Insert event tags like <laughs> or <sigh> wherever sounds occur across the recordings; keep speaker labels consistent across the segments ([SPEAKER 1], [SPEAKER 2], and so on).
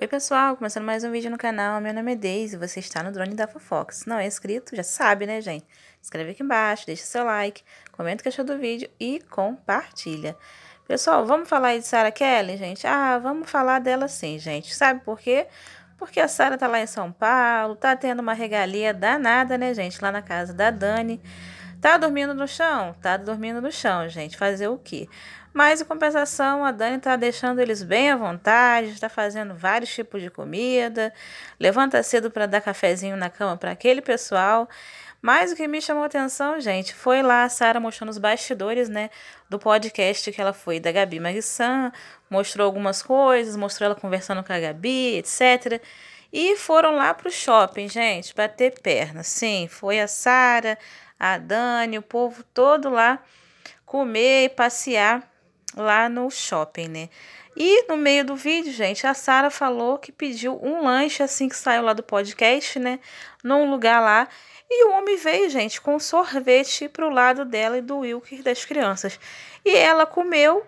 [SPEAKER 1] Oi pessoal, começando mais um vídeo no canal, meu nome é Deise e você está no Drone da Fofoca. Se não é inscrito, já sabe né gente? Escreve aqui embaixo, deixa seu like, comenta o que achou do vídeo e compartilha. Pessoal, vamos falar aí de Sarah Kelly, gente? Ah, vamos falar dela sim, gente. Sabe por quê? Porque a Sarah tá lá em São Paulo, tá tendo uma regalia danada, né, gente? Lá na casa da Dani. Tá dormindo no chão? Tá dormindo no chão, gente. Fazer o quê? Mas, em compensação, a Dani tá deixando eles bem à vontade, está fazendo vários tipos de comida, levanta cedo para dar cafezinho na cama para aquele pessoal. Mas o que me chamou a atenção, gente, foi lá a Sara mostrando os bastidores, né, do podcast que ela foi da Gabi Marissan, mostrou algumas coisas, mostrou ela conversando com a Gabi, etc. E foram lá pro shopping, gente, bater perna. Sim, foi a Sara, a Dani, o povo todo lá comer e passear lá no shopping, né? E no meio do vídeo, gente, a Sara falou que pediu um lanche assim que saiu lá do podcast, né? Num lugar lá. E o homem veio, gente, com sorvete pro lado dela e do Wilker das crianças. E ela comeu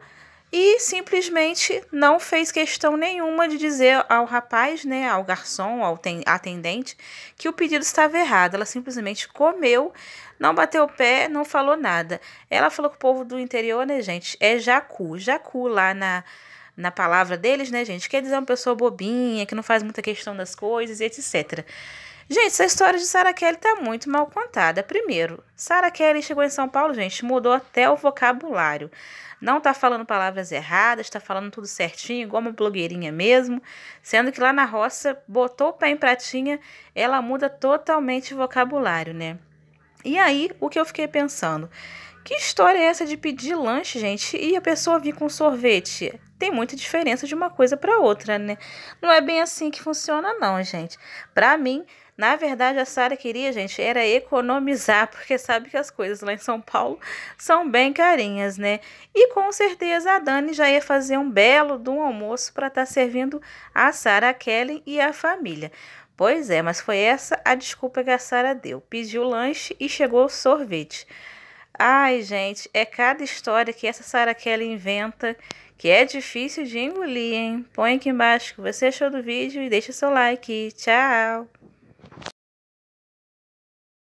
[SPEAKER 1] e simplesmente não fez questão nenhuma de dizer ao rapaz, né, ao garçom, ao atendente, que o pedido estava errado. Ela simplesmente comeu, não bateu o pé, não falou nada. Ela falou que o povo do interior, né, gente, é jacu. Jacu lá na na palavra deles, né, gente, quer dizer uma pessoa bobinha, que não faz muita questão das coisas, etc. Gente, essa história de Sarah Kelly tá muito mal contada. Primeiro, Sarah Kelly chegou em São Paulo, gente, mudou até o vocabulário. Não tá falando palavras erradas, tá falando tudo certinho, igual uma blogueirinha mesmo. Sendo que lá na roça, botou o pé em pratinha, ela muda totalmente o vocabulário, né? E aí, o que eu fiquei pensando? Que história é essa de pedir lanche, gente, e a pessoa vir com sorvete? Tem muita diferença de uma coisa para outra, né? Não é bem assim que funciona, não, gente. Para mim, na verdade, a Sara queria, gente, era economizar, <laughs> porque sabe que as coisas lá em São Paulo são bem carinhas, né? E com certeza a Dani já ia fazer um belo de um almoço para estar tá servindo a Sara, a Kelly e a família. Pois é, mas foi essa a desculpa que a Sara deu. Pediu lanche e chegou sorvete. Ai, gente, é cada história que essa Sarah Kelly inventa que é difícil de engolir, hein? Põe aqui embaixo o que você achou do vídeo e deixa seu like. Tchau!